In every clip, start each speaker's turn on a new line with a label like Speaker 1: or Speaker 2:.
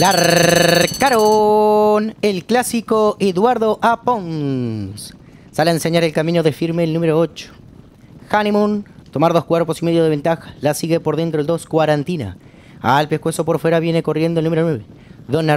Speaker 1: Larcaron el clásico Eduardo Apons Sale a enseñar el camino de firme el número 8. Honeymoon, tomar dos cuerpos y medio de ventaja. La sigue por dentro el 2, Cuarantina. Al pescuezo por fuera viene corriendo el número 9.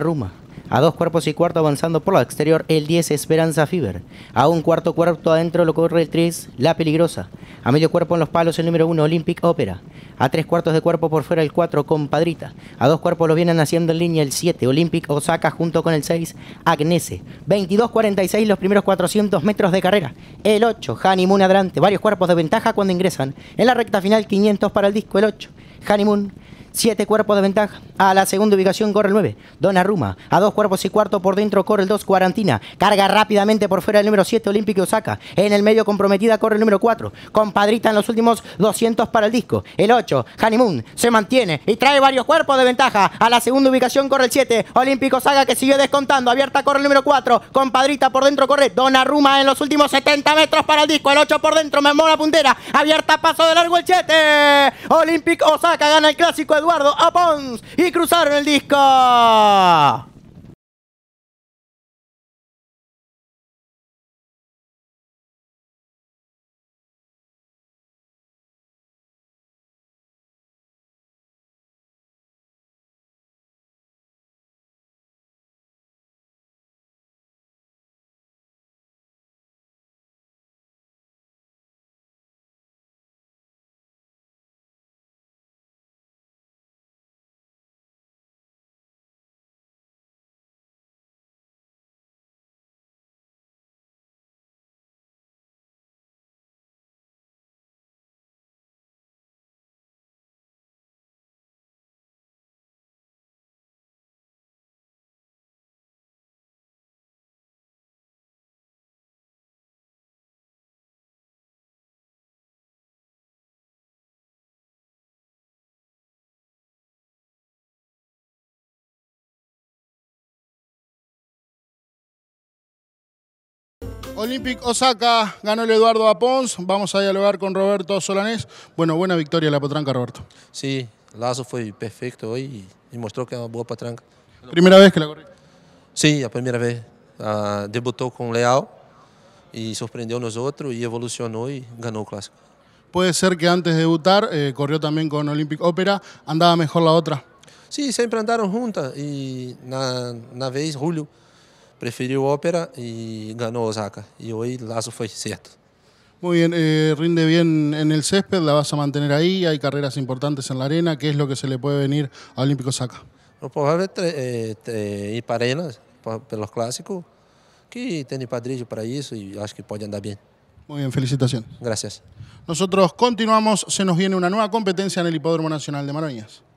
Speaker 1: Ruma. A dos cuerpos y cuarto avanzando por la exterior, el 10 Esperanza Fiber. A un cuarto cuarto adentro lo corre el 3 La Peligrosa. A medio cuerpo en los palos el número 1 Olympic Opera. A tres cuartos de cuerpo por fuera el 4 Compadrita. A dos cuerpos lo vienen haciendo en línea el 7 Olympic Osaka junto con el 6 Agnese. 22 46 los primeros 400 metros de carrera. El 8 Honeymoon adelante. Varios cuerpos de ventaja cuando ingresan. En la recta final 500 para el disco el 8. Honeymoon 7 cuerpos de ventaja. A la segunda ubicación corre el 9, ruma A dos cuerpos y cuarto por dentro corre el 2, Cuarantina. Carga rápidamente por fuera el número 7, Olímpico Osaka. En el medio comprometida corre el número 4, Compadrita en los últimos 200 para el disco. El 8, Honeymoon, se mantiene y trae varios cuerpos de ventaja. A la segunda ubicación corre el 7, Olímpico Osaka que siguió descontando. Abierta corre el número 4, Compadrita por dentro corre dona ruma en los últimos 70 metros para el disco. El 8 por dentro, Memora puntera. Abierta paso de largo el 7. Olímpico Osaka gana el clásico. Eduardo a y cruzaron el disco.
Speaker 2: Olympic
Speaker 3: Osaka ganó el Eduardo Apons. Vamos a dialogar con Roberto Solanés. Bueno, buena victoria la patranca, Roberto.
Speaker 4: Sí, Lazo fue perfecto hoy y, mostró que era una buena patranca. ¿Primera vez que la corrió? Sí, la primera vez. Ah, debutó con Leal y sorprendió a nosotros y evolucionó y ganó el clásico.
Speaker 3: Puede ser que antes de debutar eh, corrió también con Olympic
Speaker 4: Opera, andaba mejor la otra. Sí, siempre andaron juntas y na, na vez Julio prefirió ópera y e ganó Osaka. Y hoy e Lazo fue cierto.
Speaker 3: Muy bien, eh, rinde bien en el césped, la vas a mantener ahí, hay carreras importantes en la arena, ¿qué es lo que se le puede venir a Olímpico Osaka?
Speaker 4: probablemente eh, ir para arenas, para, los clásicos, que tiene padrillo para eso y acho que puede andar bien.
Speaker 3: Muy bien, felicitación.
Speaker 4: Gracias. Nosotros continuamos, se nos viene una nueva competencia en el Hipódromo Nacional
Speaker 3: de Maroñas.